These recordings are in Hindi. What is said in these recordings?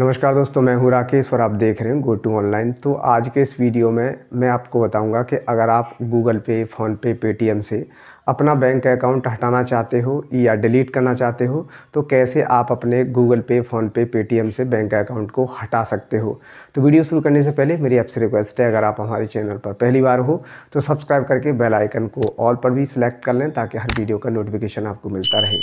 नमस्कार दोस्तों मैं हूँ राकेश और आप देख रहे हैं गो टू ऑनलाइन तो आज के इस वीडियो में मैं आपको बताऊंगा कि अगर आप गूगल पे फ़ोनपे पेटीएम से अपना बैंक अकाउंट हटाना चाहते हो या डिलीट करना चाहते हो तो कैसे आप अपने गूगल पे फ़ोनपे पेटीएम से बैंक अकाउंट को हटा सकते हो तो वीडियो शुरू करने से पहले मेरी आपसे रिक्वेस्ट है अगर आप हमारे चैनल पर पहली बार हो तो सब्सक्राइब करके बेलाइकन को ऑल पर भी सिलेक्ट कर लें ताकि हर वीडियो का नोटिफिकेशन आपको मिलता रहे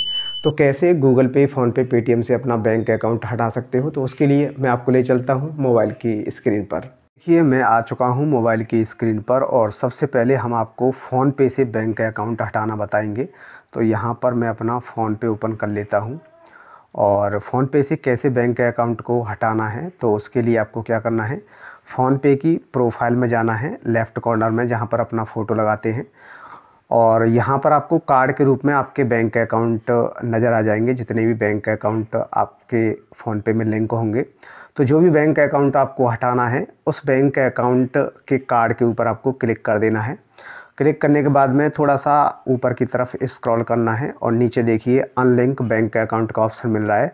तो कैसे गूगल पे फ़ोनपे पेटीएम से अपना बैंक अकाउंट हटा सकते हो तो उसके लिए मैं आपको ले चलता हूँ मोबाइल की स्क्रीन पर देखिए मैं आ चुका हूँ मोबाइल की स्क्रीन पर और सबसे पहले हम आपको फ़ोनपे से बैंक अकाउंट हटाना बताएंगे तो यहाँ पर मैं अपना फ़ोनपे ओपन कर लेता हूँ और फ़ोनपे से कैसे बैंक अकाउंट को हटाना है तो उसके लिए आपको क्या करना है फ़ोनपे की प्रोफाइल में जाना है लेफ़्ट कॉर्नर में जहाँ पर अपना फ़ोटो लगाते हैं और यहाँ पर आपको कार्ड के रूप में आपके बैंक अकाउंट नज़र आ जाएंगे जितने भी बैंक अकाउंट आपके फ़ोन पे में लिंक होंगे तो जो भी बैंक अकाउंट आपको हटाना है उस बैंक अकाउंट के कार्ड के ऊपर आपको क्लिक कर देना है क्लिक करने के बाद में थोड़ा सा ऊपर की तरफ स्क्रॉल करना है और नीचे देखिए अनलिंक बैंक अकाउंट का ऑप्शन मिल रहा है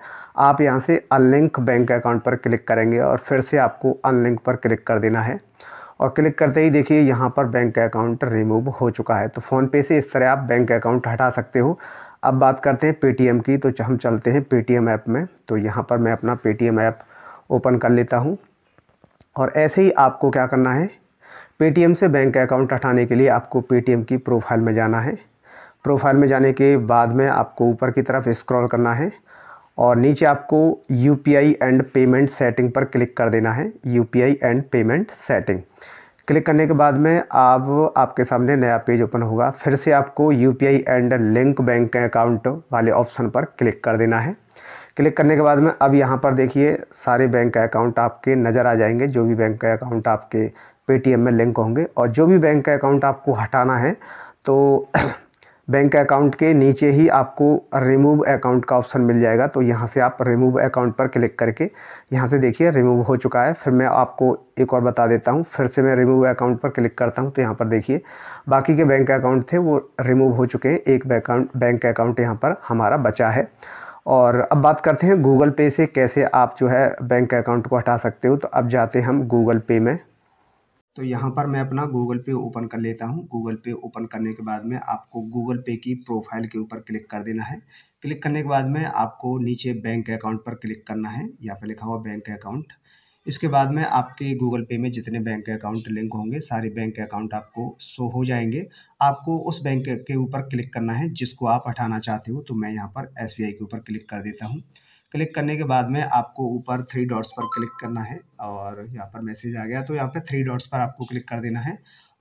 आप यहाँ से अनलिंक बैंक अकाउंट पर क्लिक करेंगे और फिर से आपको अनलिंक पर क्लिक कर देना है और क्लिक करते ही देखिए यहाँ पर बैंक अकाउंट रिमूव हो चुका है तो फ़ोनपे से इस तरह आप बैंक अकाउंट हटा सकते हो अब बात करते हैं पेटीएम की तो हम चलते हैं पेटीएम ऐप में तो यहाँ पर मैं अपना पेटीएम ऐप ओपन कर लेता हूँ और ऐसे ही आपको क्या करना है पेटीएम से बैंक अकाउंट हटाने के लिए आपको पेटीएम की प्रोफाइल में जाना है प्रोफाइल में जाने के बाद में आपको ऊपर की तरफ स्क्रॉल करना है और नीचे आपको यू एंड पेमेंट सेटिंग पर क्लिक कर देना है U and payment setting click करने के बाद में आप आपके सामने नया पेज ओपन होगा फिर से आपको U and link bank account वाले ऑप्शन पर क्लिक कर देना है क्लिक करने के बाद में अब यहाँ पर देखिए सारे बैंक अकाउंट आपके नज़र आ जाएंगे जो भी बैंक अकाउंट आपके पेटीएम में लिंक होंगे और जो भी बैंक अकाउंट आपको हटाना है तो बैंक अकाउंट के नीचे ही आपको रिमूव अकाउंट का ऑप्शन मिल जाएगा तो यहाँ से आप रिमूव अकाउंट पर क्लिक करके यहाँ से देखिए रिमूव हो चुका है फिर मैं आपको एक और बता देता हूँ फिर से मैं रिमूव अकाउंट पर क्लिक करता हूँ तो यहाँ पर देखिए बाकी के बैंक अकाउंट थे वो रिमूव हो चुके हैं एक अकाउंट बैंक अकाउंट यहाँ पर हमारा बचा है और अब बात करते हैं गूगल पे से कैसे आप जो है बैंक अकाउंट को हटा सकते हो तो अब जाते हैं हम गूगल पे में तो यहाँ पर मैं अपना गूगल पे ओपन कर लेता हूँ गूगल पे ओपन करने के बाद में आपको गूगल पे की प्रोफाइल के ऊपर क्लिक कर देना है क्लिक करने के बाद में आपको नीचे बैंक अकाउंट पर क्लिक करना है यहाँ पे लिखा हुआ बैंक अकाउंट इसके बाद में आपके गूगल पे में जितने बैंक अकाउंट लिंक होंगे सारे बैंक अकाउंट आपको शो हो जाएंगे आपको उस बैंक के ऊपर क्लिक करना है जिसको आप हटाना चाहते हो तो मैं यहाँ पर एस के ऊपर क्लिक कर देता हूँ क्लिक करने के बाद में आपको ऊपर थ्री डॉट्स पर क्लिक करना है और यहाँ पर मैसेज आ गया तो यहाँ पे थ्री डॉट्स पर आपको क्लिक कर देना है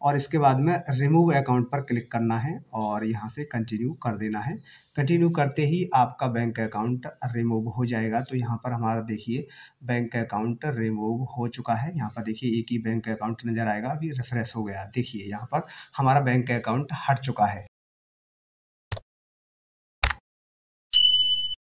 और इसके बाद में रिमूव अकाउंट पर क्लिक करना है और यहाँ से कंटिन्यू कर देना है कंटिन्यू करते ही आपका बैंक अकाउंट रिमूव हो जाएगा तो यहाँ पर हमारा देखिए बैंक अकाउंट रिमूव हो चुका है यहाँ पर देखिए एक ही बैंक अकाउंट नज़र आएगा अभी रिफ्रेश हो गया देखिए यहाँ पर हमारा बैंक अकाउंट हट चुका है